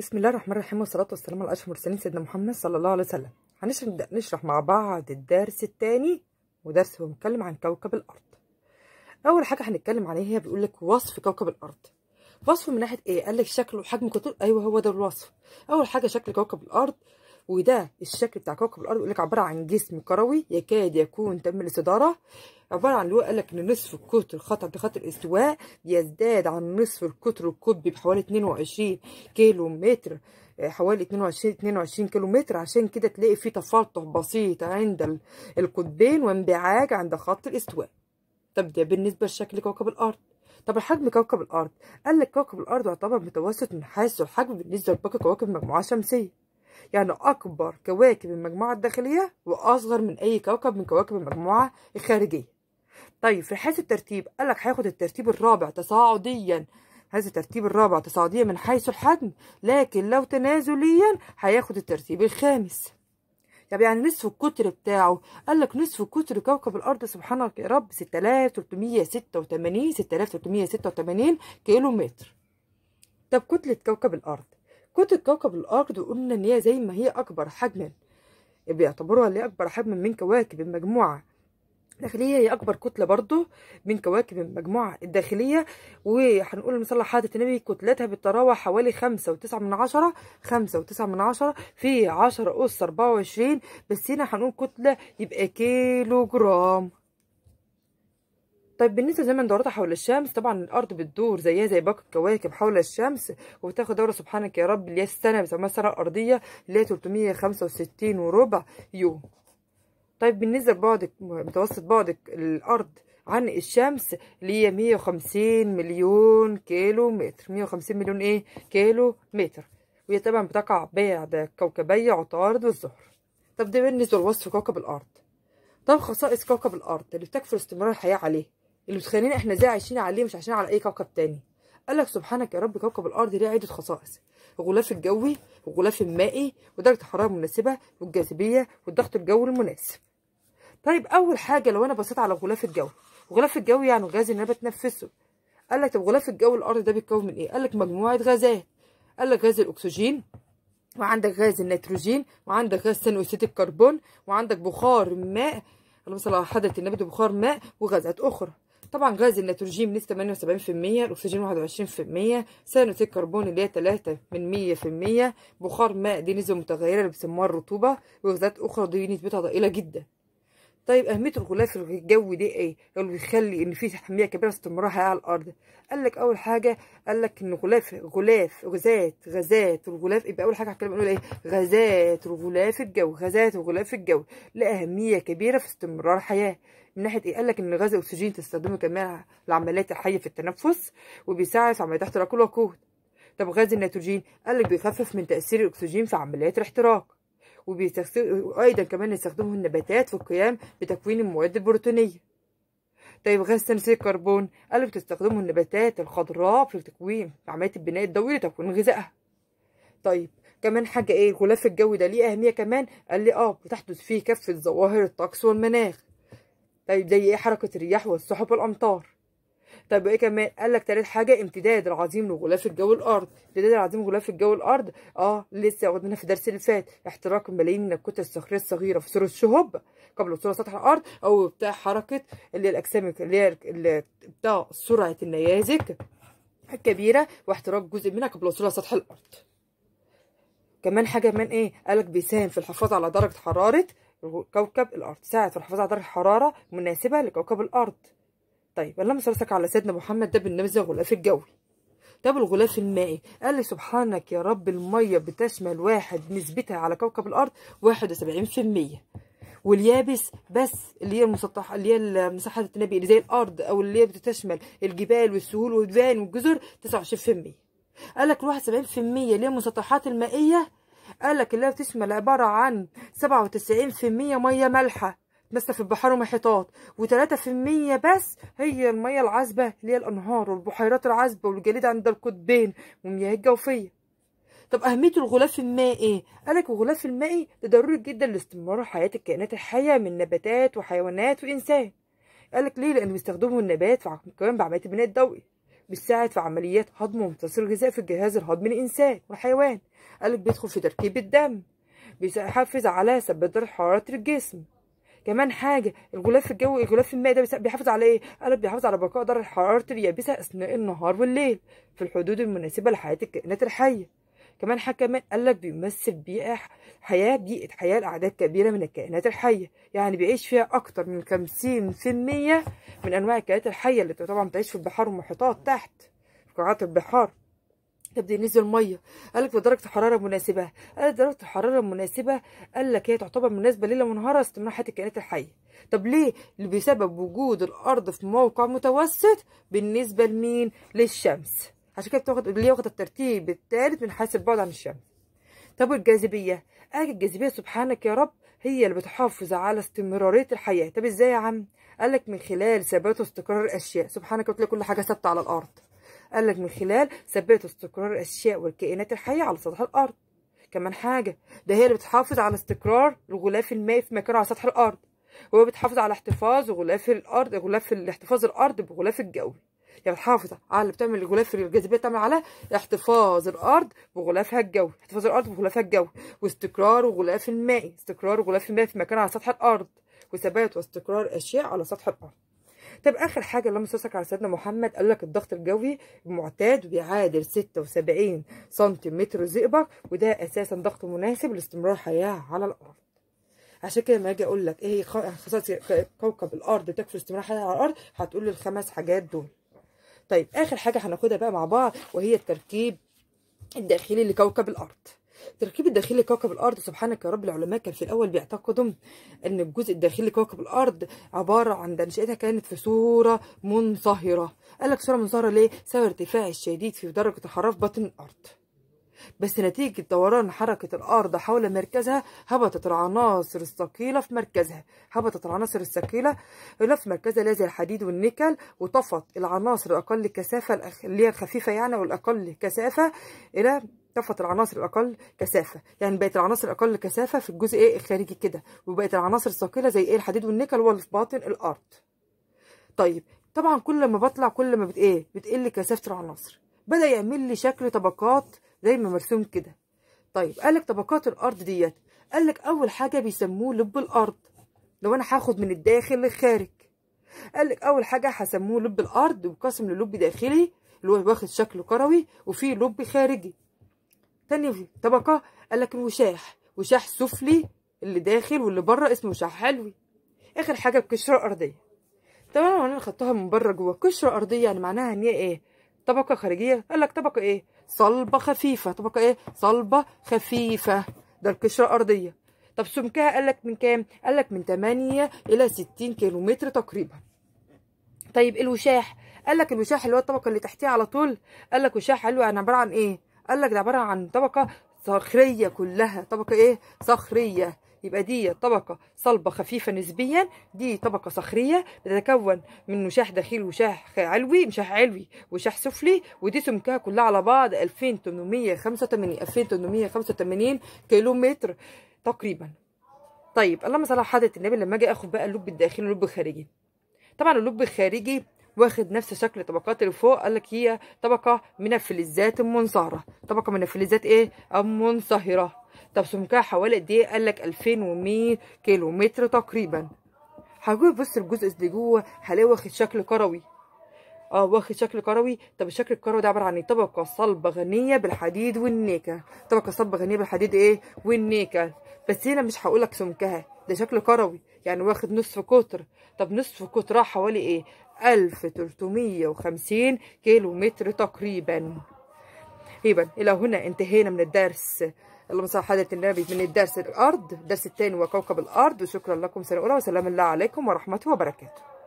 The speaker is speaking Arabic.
بسم الله الرحمن الرحيم والصلاة والسلام على أشرف المرسلين سيدنا محمد صلى الله عليه وسلم هنبدأ نشرح مع بعض الدرس الثاني ودرس هو بيتكلم عن كوكب الأرض أول حاجة هنتكلم عليها هي بيقول لك وصف كوكب الأرض وصفه من ناحية إيه؟ قال لك شكله وحجمه كتير أيوه هو ده الوصف أول حاجة شكل كوكب الأرض وده الشكل بتاع كوكب الارض يقول لك عباره عن جسم كروي يكاد يكون تم الاستداره عباره عن هو قال لك ان نصف القطر خط عند خط الاستواء يزداد عن نصف القطر القطبي بحوالي 22 كيلو متر حوالي 22 22 كيلو متر عشان كده تلاقي في تفلطه بسيط عند القطبين وانبعاج عند خط الاستواء طب ده بالنسبه لشكل كوكب الارض طب الحجم كوكب الارض قال لك كوكب الارض يعتبر متوسط من حيث الحجم بالنسبه لباقي كواكب المجموعه الشمسيه يعني أكبر كواكب المجموعة الداخلية وأصغر من أي كوكب من كواكب المجموعة الخارجية طيب في حيث الترتيب قالك هياخد الترتيب الرابع تصاعديا هذا الترتيب الرابع تصاعديا من حيث الحجم لكن لو تنازليا هياخد الترتيب الخامس طب يعني نصف القطر بتاعه قال لك نصف قطر كوكب الارض سبحانك يا رب 6386 6386 كيلو متر طب كتلة كوكب الارض كتله كوكب الارض قلنا ان هي زي ما هي اكبر حجما بيعتبروها اللي اكبر حجما من كواكب المجموعه الداخليه هي اكبر كتله برضو من كواكب المجموعه الداخليه وهنقول المصلح حاده النبي كتلتها بتتراوح حوالي خمسة وتسعة من عشرة خمسة وتسعة من عشرة في عشرة اس أربعة وعشرين بس هنا هنقول كتله يبقى كيلو جرام طيب بالنسبه لزمن دورتها حول الشمس طبعا الارض بتدور زيها زي باقي الكواكب حول الشمس وبتاخد دوره سبحانك يا رب اللي هي السنه بتسميها السنه الارضيه اللي هي 365 وربع يوم طيب بالنسبه لبعد متوسط بعد الارض عن الشمس اللي هي 150 مليون كيلو متر 150 مليون ايه كيلو متر وهي طبعا بتقع بعد كوكبي عطارد والزهر طب ده بالنسبه لوصف كوكب الارض طب خصائص كوكب الارض اللي بتكفل استمرار الحياه عليه اللي بتخلينا احنا زي عايشين عليه مش عايشين على اي كوكب تاني قال لك سبحانك يا رب كوكب الارض ليه عده خصائص الغلاف الجوي والغلاف المائي ودرجه الحراره المناسبه والجاذبيه والضغط الجوي المناسب طيب اول حاجه لو انا بصيت على الغلاف الجوي الغلاف الجوي يعني الغاز اللي انا بتنفسه قال لك طب غلاف الجو الارض ده بيتكون من ايه قال لك مجموعه غازات قال لك غاز الاكسجين وعندك غاز النيتروجين وعندك غاز ثاني اكسيد الكربون وعندك بخار ماء اللهم صل على حضره النبي بخار ماء وغازات اخرى طبعا غاز النيتروجين بنسبه 78% الاكسجين 21% ثاني الكربون اللي هي 3 من 100% بخار ماء دي نسبه متغيره اللي بيسموها الرطوبه وغازات اخرى دي نسبتها ضئيله جدا طيب اهميه الغلاف الجوي دي ايه اللي بيخلي ان في حميه كبيره استمرارها على الارض قال لك اول حاجه قال لك ان غلاف غلاف غازات غازات الغلاف يبقى اول حاجه هنقول ايه غازات الغلاف الجوي غازات الغلاف الجوي لاهميه اهميه كبيره في استمرار الحياه من ناحيه ايه قال لك ان غاز الاكسجين تستخدمه كمان لعمليات الحي في التنفس وبيساعد في عمليات احتراق الوقود طب غاز النيتروجين قال لك بيخفف من تاثير الاكسجين في عمليات الاحتراق وايضا كمان يستخدمه النباتات في القيام بتكوين المواد البروتينيه طيب غاز ثاني الكربون قال بتستخدمه النباتات الخضراء في تكوين عمليه البناء الدوري لتكوين غذائها طيب كمان حاجه ايه الغلاف الجوي ده ليه اهميه كمان قال لي اه بتحدث فيه كافه ظواهر الطقس والمناخ طيب زي ايه حركه الرياح والسحب والامطار طيب وايه كمان قال لك تالت حاجه امتداد العظيم لغلاف الجو الارض امتداد العظيم لغلاف الجو الارض اه لسه واخدينها في الدرس اللي فات احتراق الملايين من الكتل الصخريه الصغيره في سور الشهب قبل وصول سطح الارض او بتاع حركه اللي هي الاجسام اللي هي بتاع سرعه النيازك الكبيره واحتراق جزء منها قبل وصولها سطح الارض كمان حاجه كمان ايه قالك بيساهم في الحفاظ على درجه حراره كوكب الأرض ساعه الحفاظ على درجة حرارة مناسبة لكوكب الأرض طيب اللهم صل على سيدنا محمد ده بالنمذجة الغلاف الجوي ده بالغلاف المائي قال لي سبحانك يا رب المية بتشمل واحد نسبتها على كوكب الأرض 71% واليابس بس اللي هي المسطحة اللي هي المساحة النبي اللي زي الأرض أو اللي هي بتشمل الجبال والسهول والجبال والجزر 29% قال لك 71% اللي هي المسطحات المائية قال لك اللي بتشمل عبارة عن المية مية مالحة بس في البحار والمحيطات و3% بس هي المية العذبة اللي هي الأنهار والبحيرات العذبة والجليد عند القطبين والمياه الجوفية طب أهمية الغلاف المائي إيه؟ قالك الغلاف المائي ده ضروري جدا لاستمرار حياة الكائنات الحية من نباتات وحيوانات وإنسان قالك ليه لأنه بيستخدمه النبات كمان بعملية البناء الضوئي بتساعد في عمليات هضم ومتصل الغذاء في الجهاز الهضمي للإنسان والحيوان قالك بيدخل في تركيب الدم بيحافظ على ثبات حرارة الجسم كمان حاجة الغلاف الجوي الغلاف المائي ده بيحافظ على ايه؟ قالك بيحافظ على بقاء درجة حرارة اليابسة أثناء النهار والليل في الحدود المناسبة لحياة الكائنات الحية كمان حكى كمان قال لك بيمثل بيئة حياة بيئة حياة لأعداد كبيرة من الكائنات الحية يعني بيعيش فيها أكتر من 50% من أنواع الكائنات الحية اللي طبعا بتعيش في البحار والمحيطات تحت في قاعات البحار تبدأ ينزل ميه قال لك درجه الحراره مناسبه قال درجه الحراره المناسبه قال لك هي تعتبر مناسبه ليله منهاره استمرار حياه الكائنات الحيه طب ليه بسبب وجود الارض في موقع متوسط بالنسبه لمين للشمس عشان كده بتاخد اللي واخده الترتيب الثالث من حيث البعد عن الشمس طب والجاذبيه قال آه الجاذبيه سبحانك يا رب هي اللي بتحافظ على استمراريه الحياه طب ازاي يا عم قال لك من خلال ثبات واستقرار الاشياء سبحانك وتعالى كل حاجه ثابته على الارض قال لك من خلال ثبات واستقرار الاشياء والكائنات الحيه على سطح الارض كمان حاجه ده هي اللي بتحافظ على استقرار الغلاف المائي في مكانه على سطح الارض وهو بتحافظ على احتفاظ غلاف الارض غلاف احتفاظ الارض بغلاف الجوي يعني محافظه على اللي بتعمل الغلاف الجاذبيه بتعمل على احتفاظ الارض بغلافها الجوي احتفاظ الارض بغلافها الجوي واستقرار غلاف المائي استقرار غلاف المائي في مكان على سطح الارض وثبات واستقرار اشياء على سطح الارض طب اخر حاجه اللهم صل على سيدنا محمد قال لك الضغط الجوي المعتاد بيعادل 76 سنتيمتر زئبق وده اساسا ضغط مناسب لاستمرار حياه على الارض عشان كده لما اجي اقول لك ايه خصائص كوكب الارض تكفي استمرار حياه على الارض هتقول لي الخمس حاجات دول طيب اخر حاجه هناخدها بقى مع بعض وهي التركيب الداخلي لكوكب الارض التركيب الداخلي لكوكب الارض سبحانك يا رب العلماء كان في الاول بيعتقدوا ان الجزء الداخلي لكوكب الارض عباره عن نشاتها كانت في صوره منصهره قال لك صوره منصهره ليه؟ سبب ارتفاع الشديد في درجه الحراره في بطن الارض بس نتيجة دوران حركة الأرض حول مركزها هبطت العناصر الثقيلة في مركزها هبطت العناصر الثقيلة في مركزها زي الحديد والنيكل وطفت العناصر الأقل كثافة اللي هي الخفيفة يعني والأقل كثافة إلى طفت العناصر الاقل كثافه يعني بقت العناصر الاقل كثافه في الجزء ايه الخارجي كده وبقت العناصر الثقيله زي ايه الحديد والنيكل واللي في باطن الارض طيب طبعا كل ما بطلع كل ما بت ايه بتقل كثافه العناصر بدا يعمل لي شكل طبقات زي ما مرسوم كده طيب قال لك طبقات الارض ديت قال لك اول حاجه بيسموه لب الارض لو انا هاخد من الداخل للخارج قال لك اول حاجه هسموه لب الارض وقسم للب داخلي اللي هو واخد شكل كروي وفيه لب خارجي تاني طبقه قال لك الوشاح وشاح سفلي اللي داخل واللي بره اسمه وشاح حلوي اخر حاجه قشره ارضيه طبعا انا خدتها من بره جوه قشره ارضيه يعني معناها ان هي ايه طبقه خارجيه قال لك طبقه ايه صلبه خفيفه طبقه ايه صلبه خفيفه ده القشره الارضيه طب سمكها قال لك من كام قال لك من 8 الى 60 كيلومتر تقريبا طيب الوشاح قال لك الوشاح اللي هو الطبقه اللي تحتيه على طول قال لك وشاح حلو يعني عباره عن ايه قال لك ده عباره عن طبقه صخريه كلها طبقه ايه صخريه يبقى دي طبقة صلبة خفيفة نسبيا دي طبقة صخرية بتتكون من نشاح داخلي وشاح علوي نشاح علوي وشاح سفلي ودي سمكها كلها على بعض 2885 2885 كيلو متر تقريبا طيب اللهم صل على حضره النبي لما اجي اخد بقى اللب الداخلي واللب الخارجي طبعا اللب الخارجي واخد نفس شكل الطبقات اللي فوق قال لك هي طبقه من الفلزات المنصهره طبقه من الفلزات ايه المنصهره طب سمكها حوالي قد ايه قال لك 2100 كيلو متر تقريبا حضرتك بص الجزء اللي جوه هلاقي واخد شكل كروي اه واخد شكل كروي طب الشكل الكروي ده عباره عن إيه؟ طبقه صلبه غنيه بالحديد والنيكل طبقه صلبه غنيه بالحديد ايه والنيكل بس هنا مش هقول لك سمكها ده شكل كروي يعني واخد نصف قطر طب نصف قطرها حوالي ايه 1350 كيلو متر تقريبا يبقى الى هنا انتهينا من الدرس اللهم صل على النبي من الدرس الارض الدرس الثاني وكوكب الارض وشكرا لكم سنه اولى وسلام الله عليكم ورحمته وبركاته